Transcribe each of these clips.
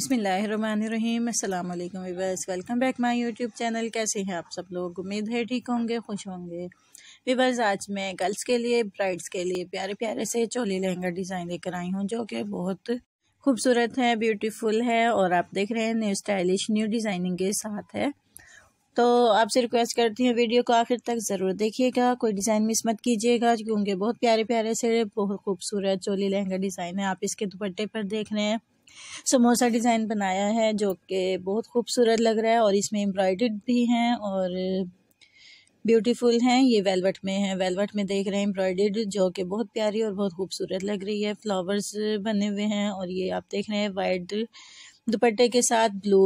अस्सलाम वालेकुम viewers welcome back my YouTube channel कैसे हैं आप सब लोग उम्मीद है ठीक होंगे खुश होंगे विवर्स आज मैं गर्ल्स के लिए ब्राइड्स के लिए प्यारे प्यारे से चोली लहंगा डिज़ाइन लेकर आई हूँ जो कि बहुत खूबसूरत है ब्यूटीफुल है और आप देख रहे हैं न्यू स्टाइलिश न्यू डिज़ाइनिंग के साथ है तो आपसे रिक्वेस्ट करती हूँ वीडियो को आखिर तक ज़रूर देखिएगा कोई डिज़ाइन मिस मत कीजिएगा क्योंकि बहुत प्यारे प्यारे से बहुत खूबसूरत चोली लहंगा डिज़ाइन है आप इसके दुपट्टे पर देख रहे हैं समोसा डिज़ाइन बनाया है जो कि बहुत खूबसूरत लग रहा है और इसमें एम्ब्रॉयड भी हैं और ब्यूटीफुल हैं ये वेलवेट में है वेलवेट में देख रहे हैं एम्ब्रॉयड जो कि बहुत प्यारी और बहुत खूबसूरत लग रही है फ्लावर्स बने हुए हैं और ये आप देख रहे हैं वाइट दुपट्टे के साथ ब्लू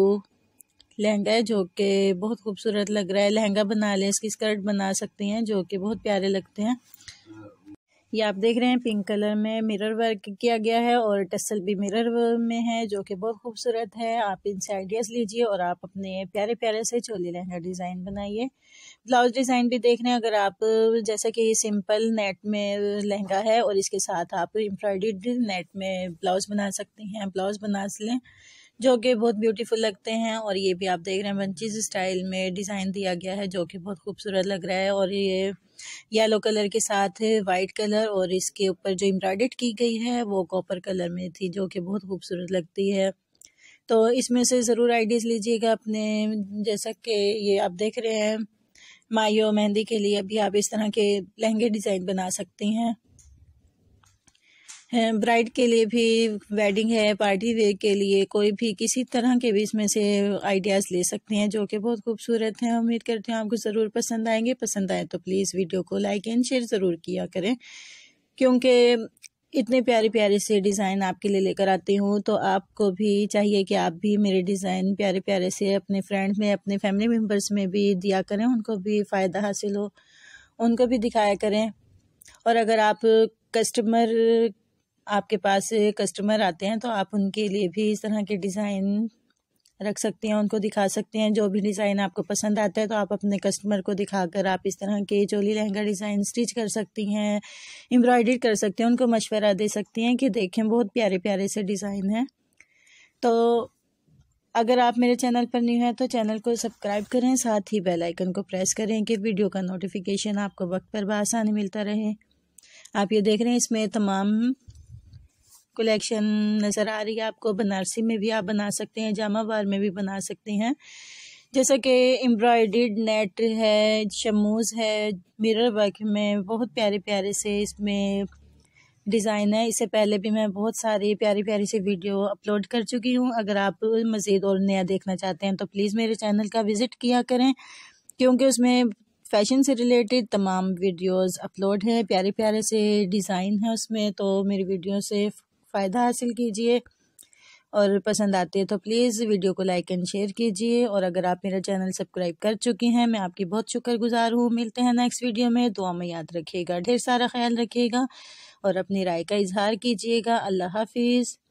लहंगा है जो कि बहुत खूबसूरत लग रहा है लहंगा बना लें इसकी स्कर्ट बना सकती हैं जो कि बहुत प्यारे लगते हैं ये आप देख रहे हैं पिंक कलर में मिरर वर्क किया गया है और टसल भी मिरर में है जो कि बहुत खूबसूरत है आप इनसे आइडियाज़ लीजिए और आप अपने प्यारे प्यारे से चोली लहंगा डिज़ाइन बनाइए ब्लाउज डिज़ाइन भी देख रहे हैं अगर आप जैसा कि सिंपल नेट में लहंगा है और इसके साथ आप एम्ब्रॉयड नेट में ब्लाउज बना सकते हैं ब्लाउज बना लें जो कि बहुत ब्यूटीफुल लगते हैं और ये भी आप देख रहे हैं बंचीज स्टाइल में डिज़ाइन दिया गया है जो कि बहुत खूबसूरत लग रहा है और ये येलो कलर के साथ वाइट कलर और इसके ऊपर जो एम्ब्रॉयड की गई है वो कॉपर कलर में थी जो कि बहुत खूबसूरत लगती है तो इसमें से ज़रूर आइडियाज़ लीजिएगा अपने जैसा कि ये आप देख रहे हैं माइयो मेहंदी के लिए अभी आप इस तरह के लहंगे डिज़ाइन बना सकती हैं ब्राइड के लिए भी वेडिंग है पार्टी वेयर के लिए कोई भी किसी तरह के भी इसमें से आइडियाज़ ले सकते हैं जो कि बहुत खूबसूरत हैं उम्मीद करते हैं आपको ज़रूर पसंद आएंगे पसंद आए तो प्लीज़ वीडियो को लाइक एंड शेयर ज़रूर किया करें क्योंकि इतने प्यारे प्यारे से डिज़ाइन आपके लिए लेकर आती हूँ तो आपको भी चाहिए कि आप भी मेरे डिज़ाइन प्यारे प्यारे से अपने फ्रेंड में अपने फैमिली मेम्बर्स में भी दिया करें उनको भी फ़ायदा हासिल हो उनको भी दिखाया करें और अगर आप कस्टमर आपके पास कस्टमर आते हैं तो आप उनके लिए भी इस तरह के डिज़ाइन रख सकते हैं उनको दिखा सकते हैं जो भी डिज़ाइन आपको पसंद आता है तो आप अपने कस्टमर को दिखाकर आप इस तरह के चोली लहंगा डिज़ाइन स्टिच कर सकती हैं एम्ब्रॉयडरी कर सकते हैं उनको मशवरा दे सकती हैं कि देखें बहुत प्यारे प्यारे से डिज़ाइन हैं तो अगर आप मेरे चैनल पर न्यू हैं तो चैनल को सब्सक्राइब करें साथ ही बेल आइकन को प्रेस करें कि वीडियो का नोटिफिकेशन आपको वक्त पर बसानी मिलता रहे आप ये देख रहे हैं इसमें तमाम कलेक्शन नज़र आ रही है आपको बनारसी में भी आप बना सकते हैं जामावार में भी बना सकते हैं जैसा कि एम्ब्रॉयड नेट है शमूज़ है मिरर वर्क में बहुत प्यारे प्यारे से इसमें डिज़ाइन है इससे पहले भी मैं बहुत सारी प्यारी प्यारी सी वीडियो अपलोड कर चुकी हूँ अगर आप मज़ीद और नया देखना चाहते हैं तो प्लीज़ मेरे चैनल का विज़िट किया करें क्योंकि उसमें फैशन से रिलेटेड तमाम वीडियोस अपलोड हैं प्यारे प्यारे से डिज़ाइन है उसमें तो मेरी वीडियो से फ़ायदा हासिल कीजिए और पसंद आती है तो प्लीज़ वीडियो को लाइक एंड शेयर कीजिए और अगर आप मेरा चैनल सब्सक्राइब कर चुकी हैं मैं आपकी बहुत शुक्रगुजार हूँ मिलते हैं नेक्स्ट वीडियो में दुआ में याद रखिएगा ढेर सारा ख्याल रखिएगा और अपनी राय का इजहार कीजिएगा अल्लाह हाफिज़